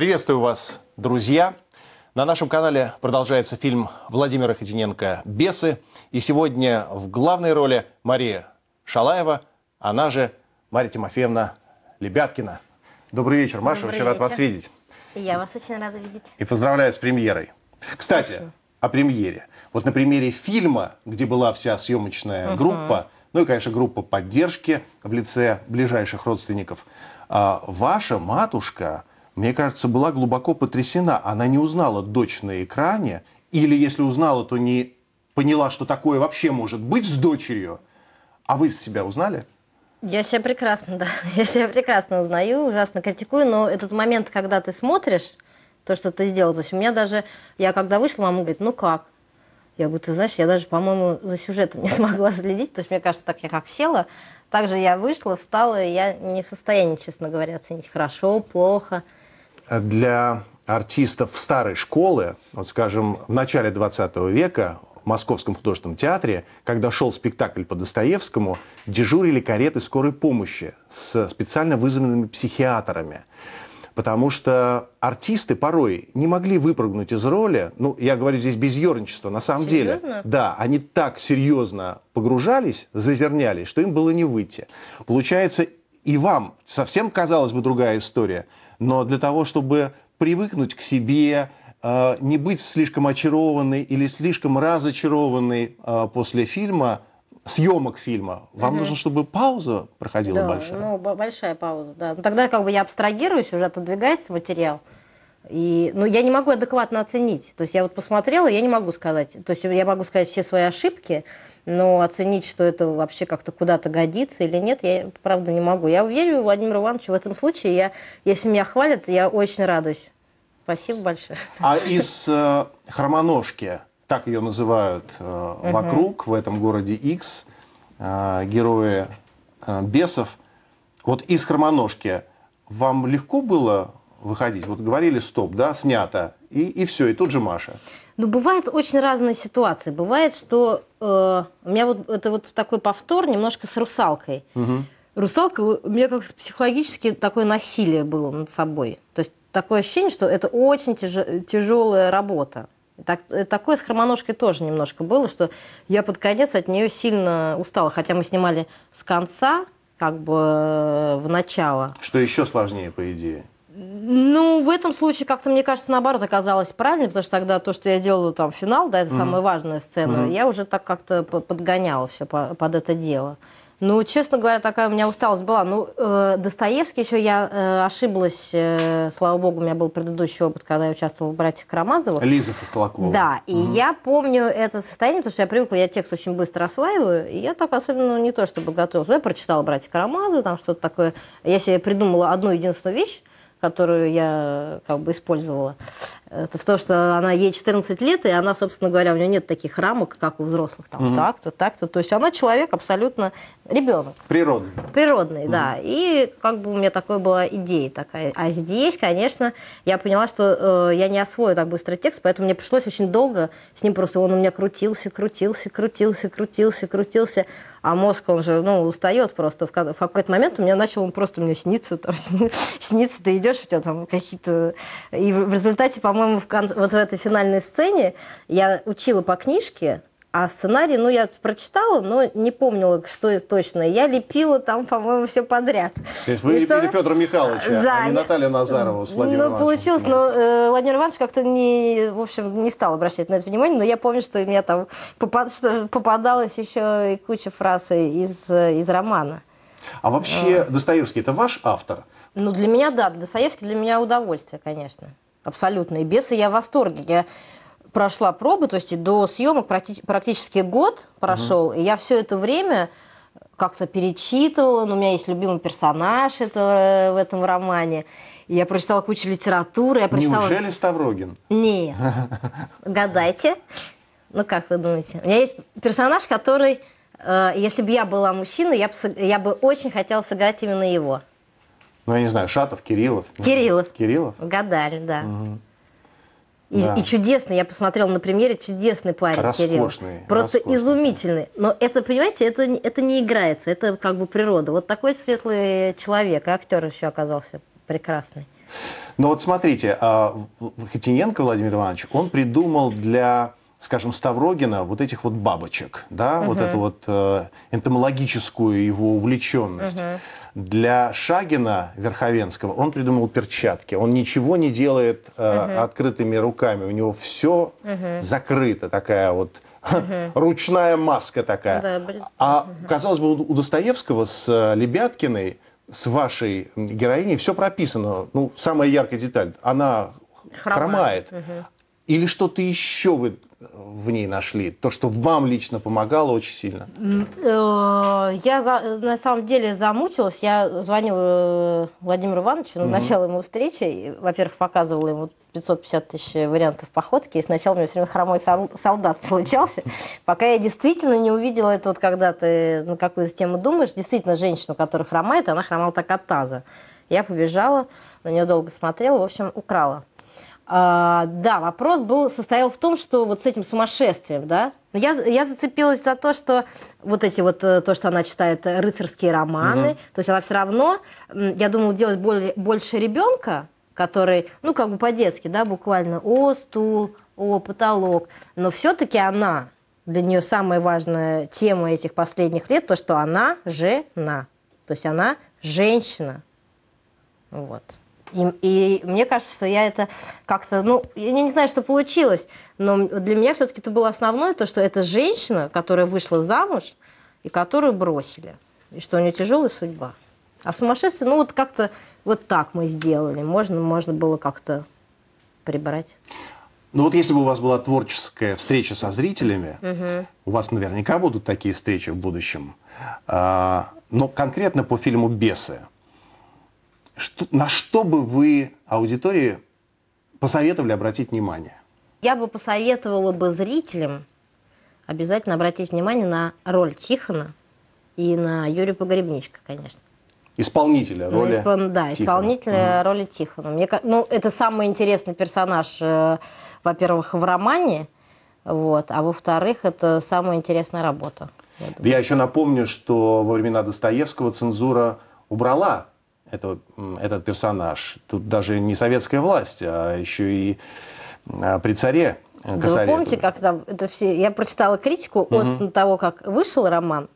Приветствую вас, друзья! На нашем канале продолжается фильм Владимира Хотиненко «Бесы». И сегодня в главной роли Мария Шалаева, она же Мария Тимофеевна Лебяткина. Добрый вечер, Маша, Добрый очень вечер. рад вас видеть. И я вас очень рада видеть. И поздравляю с премьерой. Кстати, Спасибо. о премьере. Вот на премьере фильма, где была вся съемочная угу. группа, ну и, конечно, группа поддержки в лице ближайших родственников, а, ваша матушка мне кажется, была глубоко потрясена. Она не узнала дочь на экране, или если узнала, то не поняла, что такое вообще может быть с дочерью. А вы себя узнали? Я себя прекрасно, да. Я себя прекрасно узнаю, ужасно критикую, но этот момент, когда ты смотришь то, что ты сделал, то есть у меня даже, я когда вышла, мама говорит, ну как? Я говорю, ты знаешь, я даже, по-моему, за сюжетом не смогла следить, то есть мне кажется, так я как села, также я вышла, встала, и я не в состоянии, честно говоря, оценить хорошо, плохо для артистов старой школы, вот скажем, в начале 20 века в Московском художественном театре, когда шел спектакль по Достоевскому, дежурили кареты скорой помощи с специально вызванными психиатрами. Потому что артисты порой не могли выпрыгнуть из роли, ну, я говорю здесь без ерничества, на самом серьезно? деле. Да, они так серьезно погружались, зазернялись, что им было не выйти. Получается, и вам совсем, казалось бы, другая история – но для того, чтобы привыкнуть к себе, э, не быть слишком очарованной или слишком разочарованной э, после фильма, съемок фильма, вам угу. нужно, чтобы пауза проходила да, большая? ну, большая пауза, да. Но ну, тогда как бы я абстрагируюсь, уже отодвигается материал. И, ну, я не могу адекватно оценить. То есть я вот посмотрела, я не могу сказать. То есть я могу сказать все свои ошибки, но оценить, что это вообще как-то куда-то годится или нет, я, правда, не могу. Я верю Владимиру Ивановичу в этом случае. Я, если меня хвалят, я очень радуюсь. Спасибо большое. А из э, хромоножки, так ее называют э, вокруг, угу. в этом городе X, э, герои э, бесов, вот из хромоножки вам легко было выходить? Вот говорили стоп, да, снято, и, и все, и тут же Маша. Ну, бывают очень разные ситуации. Бывает, что э, у меня вот это вот такой повтор немножко с русалкой. Угу. Русалка, у меня как психологически такое насилие было над собой. То есть такое ощущение, что это очень тяж, тяжелая работа. Так, э, такое с хромоножкой тоже немножко было, что я под конец от нее сильно устала. Хотя мы снимали с конца, как бы э, в начало. Что еще сложнее, по идее. Ну, в этом случае как-то, мне кажется, наоборот оказалось правильно, потому что тогда то, что я делала там финал, да, это mm-hmm. самая важная сцена, mm-hmm. я уже так как-то подгоняла все под это дело. Ну, честно говоря, такая у меня усталость была. Ну, э, Достоевский еще я э, ошиблась, э, слава богу, у меня был предыдущий опыт, когда я участвовала в «Братьях Карамазовых». Лиза Котлакова. Да, и угу. я помню это состояние, потому что я привыкла, я текст очень быстро осваиваю, и я так особенно ну, не то чтобы готовилась. Ну, я прочитала «Братья Карамазовы», там что-то такое. Я себе придумала одну единственную вещь, которую я э, как бы использовала в то, что она ей 14 лет, и она, собственно говоря, у нее нет таких рамок, как у взрослых, там угу. так-то, так-то. То есть она человек абсолютно ребенок. Природный. Природный, угу. да. И как бы у меня такой была идея такая. А здесь, конечно, я поняла, что э, я не освою так быстро текст, поэтому мне пришлось очень долго с ним просто он у меня крутился, крутился, крутился, крутился, крутился. А мозг, он же, ну, устает просто. В, в какой-то момент у меня начал он просто мне снится, там, снится, ты идешь, у тебя там какие-то... И в результате, по-моему, по-моему, в кон... вот в этой финальной сцене я учила по книжке, а сценарий, ну, я прочитала, но не помнила, что точно. Я лепила там, по-моему, все подряд. То есть вы и ну, лепили что... Петра Михайловича, а да, а не я... Наталья Назарова с ну, Владимиром Ну, Ивановичем. получилось, но э, Владимир Иванович как-то не, в общем, не стал обращать на это внимание, но я помню, что у меня там попад... что попадалась еще и куча фраз из, из романа. А вообще а... Достоевский – это ваш автор? Ну, для меня, да, Достоевский для меня удовольствие, конечно абсолютно. И бесы я в восторге. Я прошла пробы, то есть до съемок практически год прошел, угу. и я все это время как-то перечитывала, Ну у меня есть любимый персонаж этого, э, в этом романе. Я прочитала кучу литературы. Я прочитала... Неужели Ставрогин? Не. Гадайте. Ну, как вы думаете? У меня есть персонаж, который, э, если бы я была мужчиной, я бы, я бы очень хотела сыграть именно его. Ну, я не знаю, Шатов, Кириллов. Кириллов. Кириллов? Угадали, да. Угу. И, да. и чудесный, я посмотрела на премьере, чудесный парень роскошный, Кирилл. Просто изумительный. Но это, понимаете, это, это не играется, это как бы природа. Вот такой светлый человек, и актер еще оказался прекрасный. Но вот смотрите, а, Хотиненко Владимир Иванович, он придумал для скажем, Ставрогина, вот этих вот бабочек, да, угу. вот эту вот э, энтомологическую его увлеченность. Угу. Для Шагина Верховенского он придумал перчатки. Он ничего не делает э, угу. открытыми руками. У него все угу. закрыто, такая вот угу. ручная маска такая. Да, блин. а угу. казалось бы, у Достоевского с э, Лебяткиной, с вашей героиней, все прописано. Ну, самая яркая деталь. Она хромает. хромает. Угу. Или что-то еще вы в ней нашли? То, что вам лично помогало очень сильно? Э, я на самом деле замучилась. Я звонила э, Владимиру Ивановичу, назначала ему встречи. Во-первых, показывала ему 550 тысяч вариантов походки. И сначала у меня все время хромой солдат получался. Пока я действительно не увидела это, вот, когда ты на какую-то тему думаешь. Действительно, женщину, которая хромает, она хромала так от таза. Я побежала, на нее долго смотрела, в общем, украла. А, да, вопрос был, состоял в том, что вот с этим сумасшествием, да, но я, я зацепилась за то, что вот эти вот, э, то, что она читает э, рыцарские романы, угу. то есть она все равно, я думала, делать более, больше ребенка, который, ну, как бы по-детски, да, буквально, о, стул, о, потолок, но все-таки она, для нее самая важная тема этих последних лет, то, что она жена, то есть она женщина, вот. И, и мне кажется, что я это как-то, ну, я не знаю, что получилось, но для меня все-таки это было основное, то, что это женщина, которая вышла замуж и которую бросили, и что у нее тяжелая судьба. А сумасшествие, ну, вот как-то вот так мы сделали, можно, можно было как-то прибрать. Ну вот если бы у вас была творческая встреча со зрителями, угу. у вас наверняка будут такие встречи в будущем, а, но конкретно по фильму «Бесы». Что, на что бы вы аудитории посоветовали обратить внимание? Я бы посоветовала бы зрителям обязательно обратить внимание на роль Тихона и на Юрия Погребничка, конечно. Исполнителя роли ну, испол... Да, Тихона. исполнителя угу. роли Тихона. Мне, ну, это самый интересный персонаж, э, во-первых, в романе, вот, а во-вторых, это самая интересная работа. Я, да я еще напомню, что во времена Достоевского цензура убрала это, этот персонаж. Тут даже не советская власть, а еще и а, при царе Косаре. Э, да вы помните, как там это все... Я прочитала критику угу. от того, как вышел роман,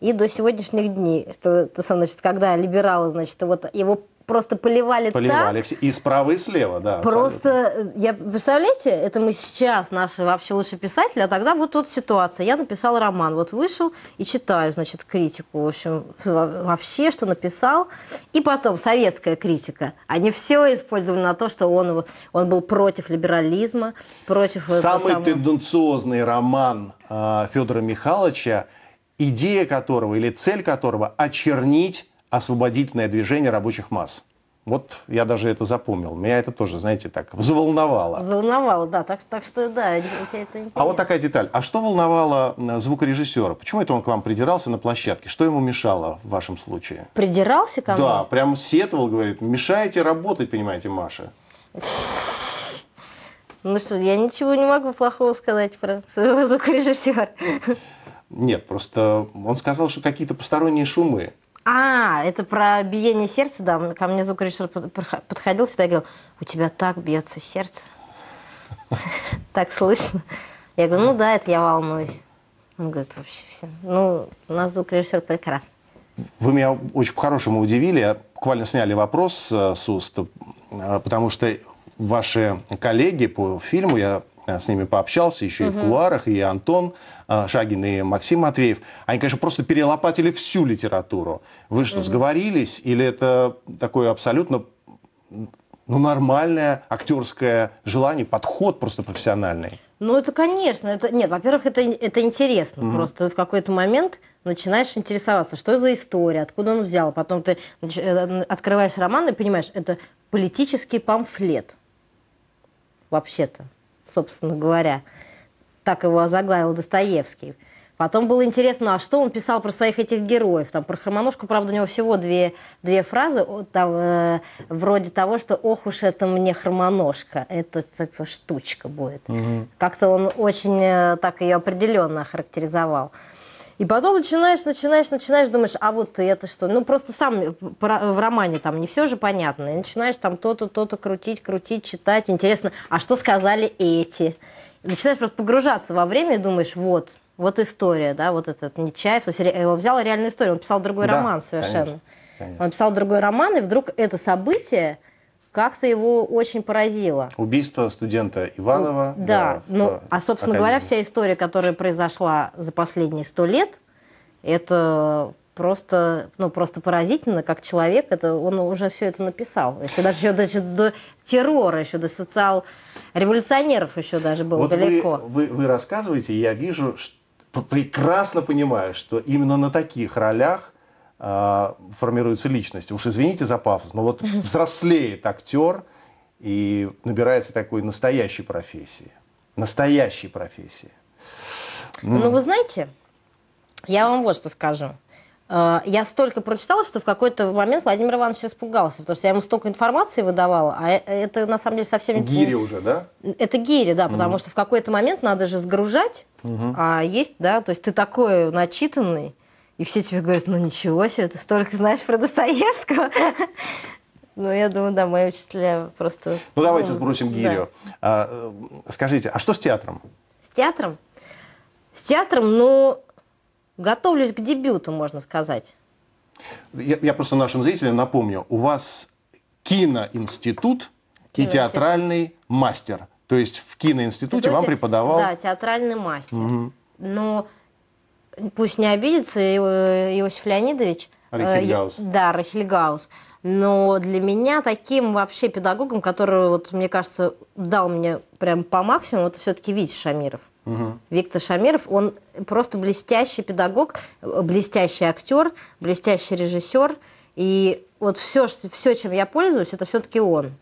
и до сегодняшних дней, что, значит, когда либералы, значит, вот его просто поливали, поливали так. Поливали и справа, и слева, да. Просто, э, я, представляете, это мы сейчас, наши вообще лучшие писатели, а тогда вот тут ситуация. Я написал роман, вот вышел и читаю, значит, критику, в общем, вообще, что написал. И потом советская критика. Они все использовали на то, что он, он был против либерализма, против... Самый самого... тенденциозный роман э, Федора Михайловича, идея которого или цель которого очернить освободительное движение рабочих масс. Вот я даже это запомнил. Меня это тоже, знаете, так взволновало. Взволновало, да. Так, так что, да, это интересно. А вот такая деталь. А что волновало э, звукорежиссера? Почему это он к вам придирался на площадке? Что ему мешало в вашем случае? Придирался ко мне? Да, прям сетовал, говорит, мешаете работать, понимаете, Маша. Ну что, я ничего не могу плохого сказать про своего звукорежиссера. Нет, просто он сказал, что какие-то посторонние шумы. А, это про биение сердца, да. Ко мне звукорежиссер подходил всегда и говорил, у тебя так бьется сердце. Так слышно. Я говорю, ну да, это я волнуюсь. Он говорит, вообще все. Ну, у нас звукорежиссер прекрасный. Вы меня очень по-хорошему удивили. Буквально сняли вопрос э, с уст, э, потому что ваши коллеги по фильму, я э, с ними пообщался еще и в кулуарах, и Антон а, Шагин и Максим Матвеев, они, конечно, просто перелопатили всю литературу. Вы что, сговорились? Или это такое абсолютно ну, нормальное актерское желание, подход просто профессиональный? Ну, это, конечно. Это, нет, во-первых, это, это интересно. Mm-hmm. Просто в какой-то момент начинаешь интересоваться, что за история, откуда он взял. Потом ты э, открываешь роман и понимаешь, это политический памфлет. Вообще-то, собственно говоря так его озаглавил Достоевский. Потом было интересно, а что он писал про своих этих героев. Там про Хромоножку, правда, у него всего две, две фразы, там, э, вроде того, что «ох уж это мне Хромоножка», это типа, штучка будет. Угу. Как-то он очень э, так ее определенно охарактеризовал. И потом начинаешь, начинаешь, начинаешь, думаешь, а вот это что? Ну, просто сам э, э, в романе там не все же понятно. И начинаешь там то-то, то-то крутить, крутить, читать. Интересно, а что сказали эти? начинаешь просто погружаться во время и думаешь, вот, вот история, да, вот этот Нечаев, то есть его э, взяла реальную историю, он писал другой да, роман совершенно. Конечно, конечно. Он писал другой роман, и вдруг это событие как-то его очень поразило. Убийство студента Иванова. Ну, да, да ну, а, собственно Академии. говоря, вся история, которая произошла за последние сто лет, это просто, ну, просто поразительно, как человек, это, он уже все это написал. Еще даже еще, даже до террора, еще до социал-революционеров еще даже было вот далеко. Вы, вы, вы рассказываете, я вижу, что, прекрасно понимаю, что именно на таких ролях э, формируется личность. Уж извините за пафос, но вот взрослеет актер и набирается такой настоящей профессии. Настоящей профессии. Ну, вы знаете, я вам вот что скажу. Э, я столько прочитала, что в какой-то момент Владимир Иванович испугался, потому что я ему столько информации выдавала, а э, это на самом деле совсем... Гири уже, да? Это гири, да, потому угу. что в какой-то момент надо же сгружать, угу. а есть, да, то есть ты такой начитанный, и все тебе говорят, ну ничего себе, ты столько знаешь про Достоевского. Ну, я думаю, да, мои учителя просто... Ну, давайте ну, сбросим гирю. А, э, скажите, а что с театром? С театром? С театром, ну, готовлюсь к дебюту, можно сказать. Я, я просто нашим зрителям напомню, у вас киноинститут и театральный мастер. То есть в киноинституте вам преподавал... Да, театральный мастер. Угу. Но пусть не обидится э, Иосиф Леонидович. Э, Рахильгаус. Э, да, Рахильгаус. Но для меня таким вообще педагогом, который, вот, мне кажется, дал мне прям по максимуму, это все-таки Витя Шамиров. Угу. Виктор Шамиров, он просто блестящий педагог, блестящий актер, блестящий режиссер. И вот все, все чем я пользуюсь, это все-таки он.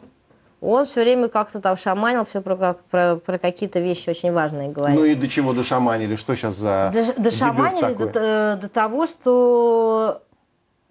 Он все время как-то там шаманил, все про, как, про, про какие-то вещи очень важные говорил. Ну и до чего дошаманили? Что сейчас за до, Дошаманились до, э, до того, что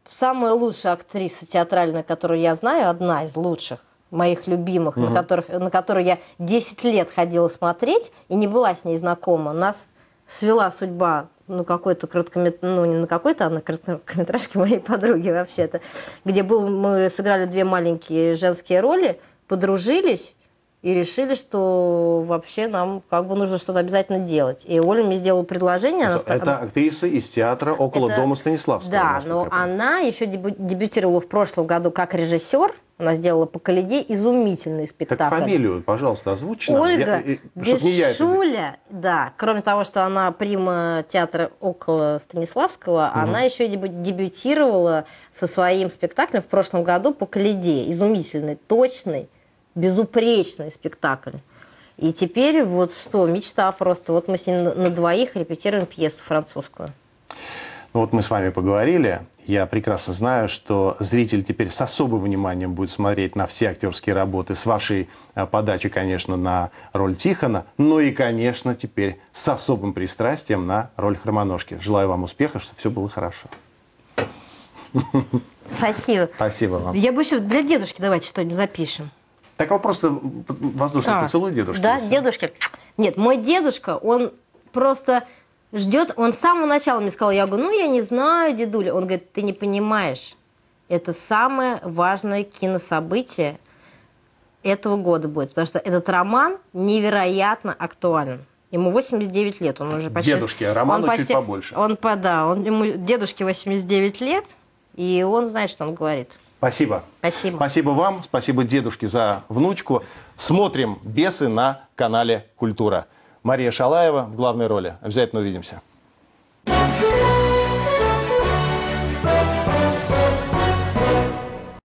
самая лучшая актриса театральная, которую я знаю, одна из лучших, моих любимых, угу. на, которых, на которую я 10 лет ходила смотреть и не была с ней знакома. Нас свела судьба ну, какой-то короткомет... ну, не на какой-то, а на короткометражке моей подруги вообще-то, где был... мы сыграли две маленькие женские роли, подружились и решили, что вообще нам как бы нужно что-то обязательно делать. И Оля мне сделала предложение. Она... Это актриса из театра «Около это... дома Станиславского». Да, но она еще дебютировала в прошлом году как режиссер – она сделала по Каледе изумительный спектакль. Так фамилию, пожалуйста, озвучь нам. Ольга я, да. Кроме того, что она прима театра около Станиславского, угу. она еще и дебютировала со своим спектаклем в прошлом году по Каледе. Изумительный, точный, безупречный спектакль. И теперь вот что, мечта просто. Вот мы с ней на двоих репетируем пьесу французскую. Ну вот мы с вами поговорили. Я прекрасно знаю, что зритель теперь с особым вниманием будет смотреть на все актерские работы с вашей э, подачи, конечно, на роль Тихона, но и, конечно, теперь с особым пристрастием на роль Хромоножки. Желаю вам успеха, чтобы все было хорошо. Спасибо. Спасибо вам. Я бы еще для дедушки давайте что-нибудь запишем. Так а просто воздушный а, поцелуй дедушки. Да, дедушке. Нет, мой дедушка, он просто ждет, он с самого начала мне сказал, я говорю, ну я не знаю, дедуля. Он говорит, ты не понимаешь, это самое важное кинособытие этого года будет, потому что этот роман невероятно актуален. Ему 89 лет, он уже почти... Дедушке, а роману он почти, чуть побольше. Он, да, он, ему дедушке 89 лет, и он знает, что он говорит. Спасибо. Спасибо. Спасибо вам, спасибо дедушке за внучку. Смотрим «Бесы» на канале «Культура». Мария Шалаева в главной роли. Обязательно увидимся.